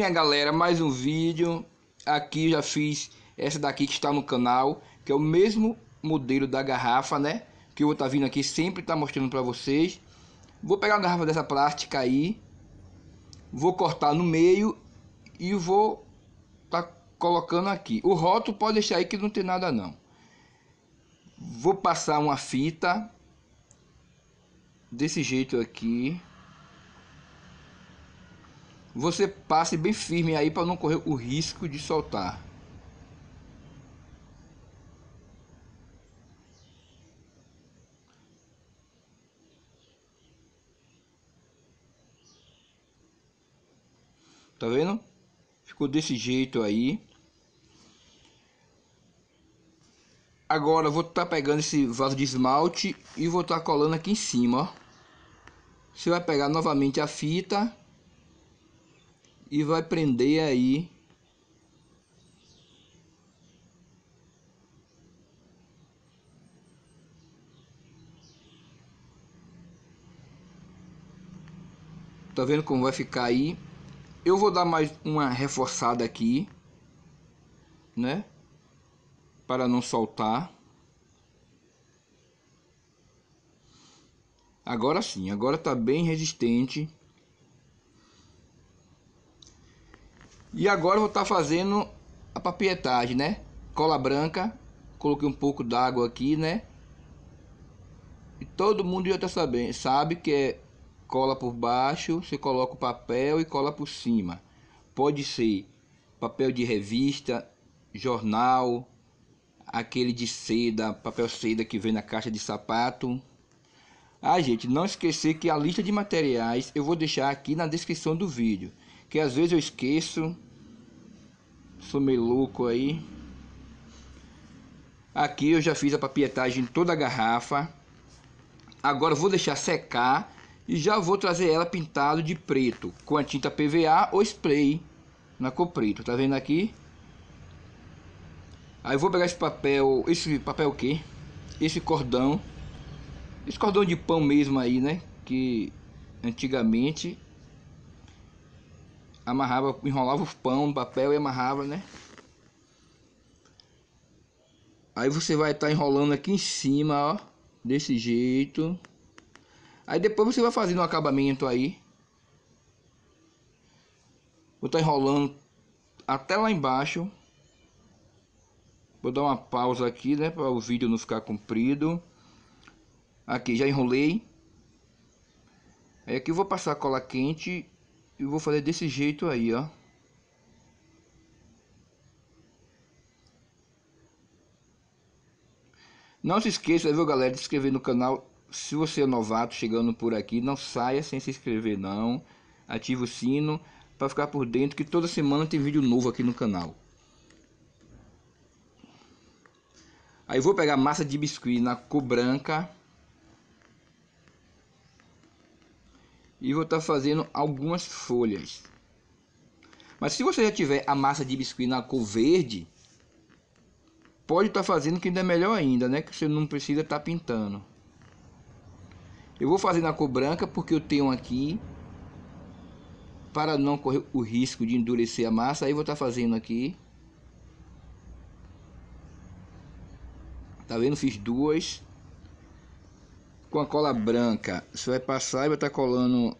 minha galera, mais um vídeo. Aqui já fiz essa daqui que está no canal, que é o mesmo modelo da garrafa, né? Que eu vou estar tá vindo aqui sempre tá mostrando para vocês. Vou pegar uma garrafa dessa plástica aí, vou cortar no meio e vou tá colocando aqui. O rótulo pode deixar aí que não tem nada não. Vou passar uma fita desse jeito aqui você passe bem firme aí para não correr o risco de soltar. Tá vendo? Ficou desse jeito aí. Agora vou estar tá pegando esse vaso de esmalte e vou estar tá colando aqui em cima, ó. Você vai pegar novamente a fita e vai prender aí Tá vendo como vai ficar aí? Eu vou dar mais uma reforçada aqui, né? Para não soltar. Agora sim, agora tá bem resistente. E agora eu vou estar tá fazendo a papietagem, né? Cola branca, coloquei um pouco d'água aqui, né? E todo mundo já tá sabendo, sabe que é cola por baixo, você coloca o papel e cola por cima. Pode ser papel de revista, jornal, aquele de seda, papel seda que vem na caixa de sapato. Ah, gente, não esquecer que a lista de materiais eu vou deixar aqui na descrição do vídeo, que às vezes eu esqueço sou meio louco aí. Aqui eu já fiz a papietagem toda a garrafa. Agora vou deixar secar e já vou trazer ela pintado de preto com a tinta PVA ou spray na cor preto, tá vendo aqui? Aí vou pegar esse papel, esse papel o quê? Esse cordão, esse cordão de pão mesmo aí, né? Que antigamente amarrava, enrolava o pão no papel e amarrava, né? Aí você vai estar tá enrolando aqui em cima, ó, desse jeito. Aí depois você vai fazendo o um acabamento aí. Vou estar tá enrolando até lá embaixo. Vou dar uma pausa aqui, né, para o vídeo não ficar comprido. Aqui, já enrolei. Aí aqui eu vou passar cola quente eu vou fazer desse jeito aí, ó. Não se esqueça, viu, galera, de se inscrever no canal. Se você é novato chegando por aqui, não saia sem se inscrever, não. Ative o sino para ficar por dentro que toda semana tem vídeo novo aqui no canal. Aí vou pegar massa de biscuit na cor branca. e vou estar tá fazendo algumas folhas. Mas se você já tiver a massa de biscuit na cor verde, pode estar tá fazendo que ainda é melhor ainda, né? Que você não precisa estar tá pintando. Eu vou fazer na cor branca porque eu tenho aqui para não correr o risco de endurecer a massa, aí vou estar fazendo aqui. Tá vendo? Fiz duas com a cola branca, você vai passar e vai estar tá colando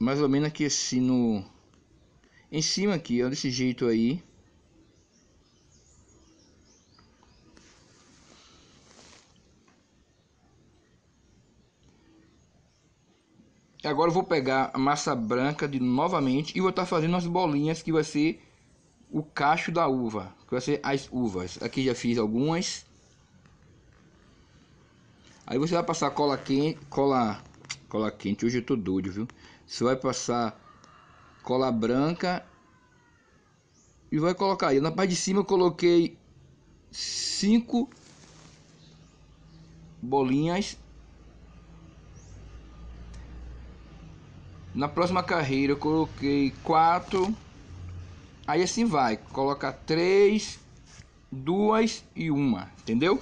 mais ou menos aqui assim no... Em cima aqui, ó, desse jeito aí. Agora eu vou pegar a massa branca de novamente e vou estar tá fazendo as bolinhas que vai ser o cacho da uva, que vai ser as uvas. Aqui já fiz algumas. Aí você vai passar cola quente, cola, cola quente, hoje eu tô doido, viu? Você vai passar cola branca e vai colocar aí. Na parte de cima eu coloquei cinco bolinhas. Na próxima carreira eu coloquei quatro. Aí assim vai, coloca três, duas e uma, entendeu?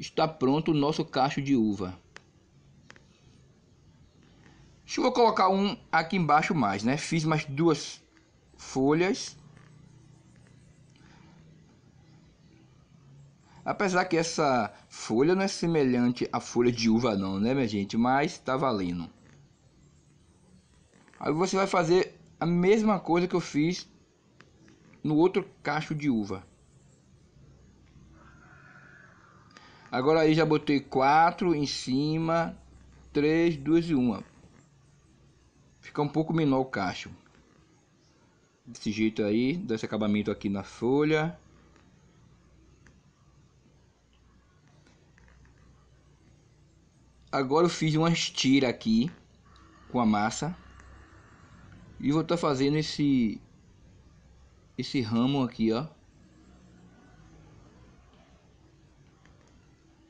está pronto o nosso cacho de uva. Deixa eu colocar um aqui embaixo mais, né? Fiz mais duas folhas. Apesar que essa folha não é semelhante à folha de uva não, né, minha gente? Mas tá valendo. Aí você vai fazer a mesma coisa que eu fiz no outro cacho de uva. Agora aí já botei 4 em cima, 3, 2 e 1. Fica um pouco menor o cacho. Desse jeito aí, dá esse acabamento aqui na folha. Agora eu fiz umas tiras aqui com a massa. E vou estar tá fazendo esse esse ramo aqui, ó.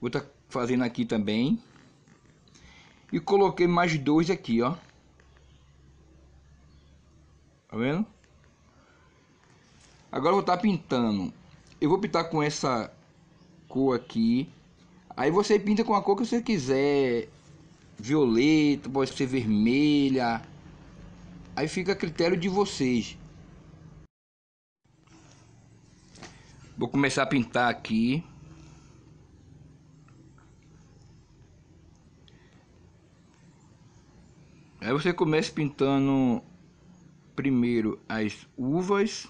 Vou estar tá fazendo aqui também. E coloquei mais dois aqui, ó. Tá vendo? Agora vou estar tá pintando. Eu vou pintar com essa cor aqui. Aí você pinta com a cor que você quiser. Violeta, pode ser vermelha. Aí fica a critério de vocês. Vou começar a pintar aqui. Aí você começa pintando primeiro as uvas.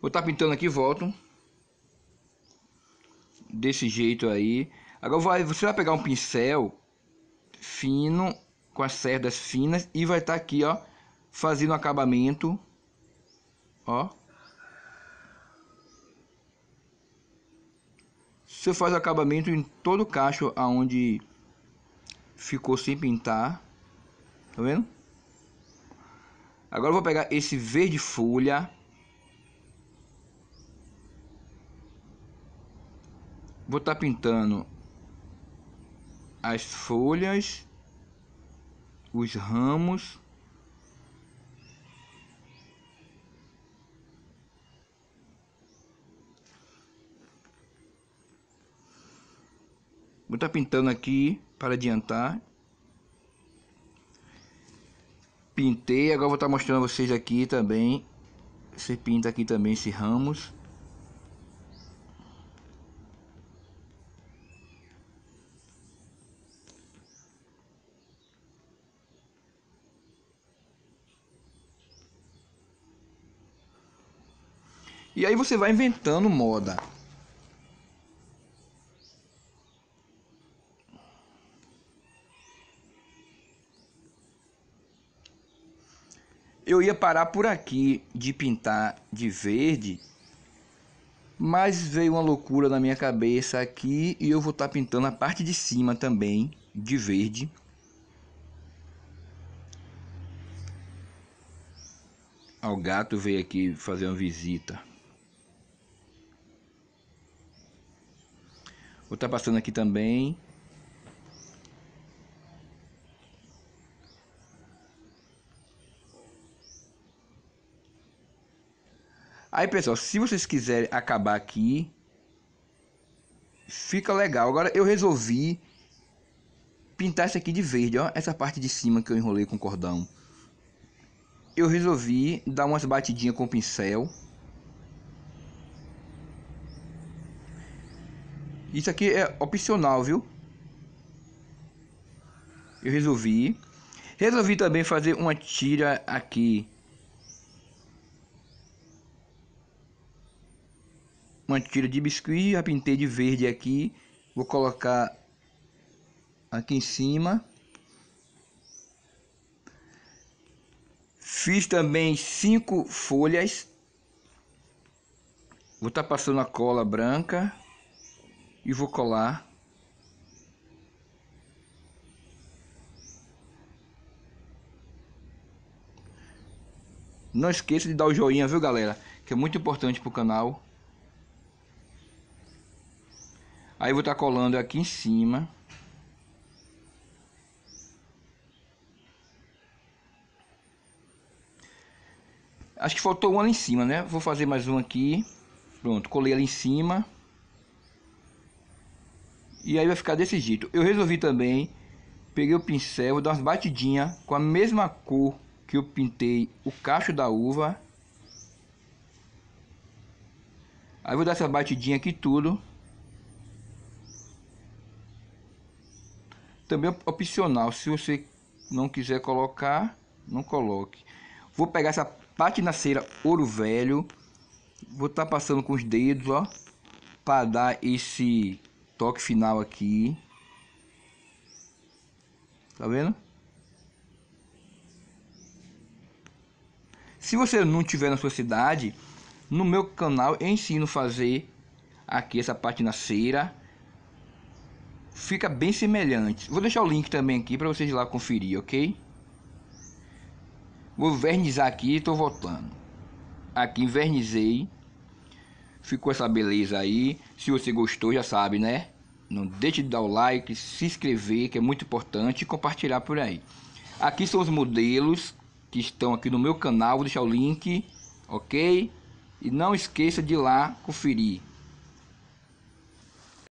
Vou estar tá pintando aqui, volto. Desse jeito aí. Agora vai, você vai pegar um pincel fino, com as cerdas finas, e vai estar tá aqui, ó, fazendo acabamento, ó. Você faz acabamento em todo o cacho aonde ficou sem pintar. Tá vendo? Agora eu vou pegar esse verde folha. Vou estar tá pintando as folhas, os ramos. Vou estar tá pintando aqui para adiantar. Pintei, agora vou estar tá mostrando a vocês aqui também. Você pinta aqui também esses ramos. E aí você vai inventando moda. eu ia parar por aqui de pintar de verde, mas veio uma loucura na minha cabeça aqui e eu vou estar tá pintando a parte de cima também de verde. O gato veio aqui fazer uma visita. Vou estar tá passando aqui também Aí, pessoal, se vocês quiserem acabar aqui, fica legal. Agora eu resolvi pintar isso aqui de verde, ó, essa parte de cima que eu enrolei com cordão. Eu resolvi dar umas batidinhas com o pincel. Isso aqui é opcional, viu? Eu resolvi. Resolvi também fazer uma tira aqui tira de biscuit, já pintei de verde aqui, vou colocar aqui em cima. Fiz também cinco folhas. Vou estar tá passando a cola branca e vou colar. Não esqueça de dar o joinha, viu galera? Que é muito importante pro canal. Aí vou estar tá colando aqui em cima. Acho que faltou um ali em cima, né? Vou fazer mais um aqui. Pronto, colei ali em cima. E aí vai ficar desse jeito. Eu resolvi também, peguei o pincel, vou dar umas batidinhas com a mesma cor que eu pintei o cacho da uva. Aí vou dar essa batidinha aqui tudo. Também é opcional, se você não quiser colocar, não coloque. Vou pegar essa na cera ouro velho, vou estar tá passando com os dedos, ó, para dar esse toque final aqui. Tá vendo? Se você não tiver na sua cidade, no meu canal eu ensino fazer aqui essa parte na cera fica bem semelhante. Vou deixar o link também aqui para vocês lá conferir, ok? Vou vernizar aqui e tô voltando. Aqui vernizei. Ficou essa beleza aí. Se você gostou, já sabe, né? Não deixe de dar o like, se inscrever, que é muito importante, e compartilhar por aí. Aqui são os modelos que estão aqui no meu canal, vou deixar o link, ok? E não esqueça de ir lá conferir.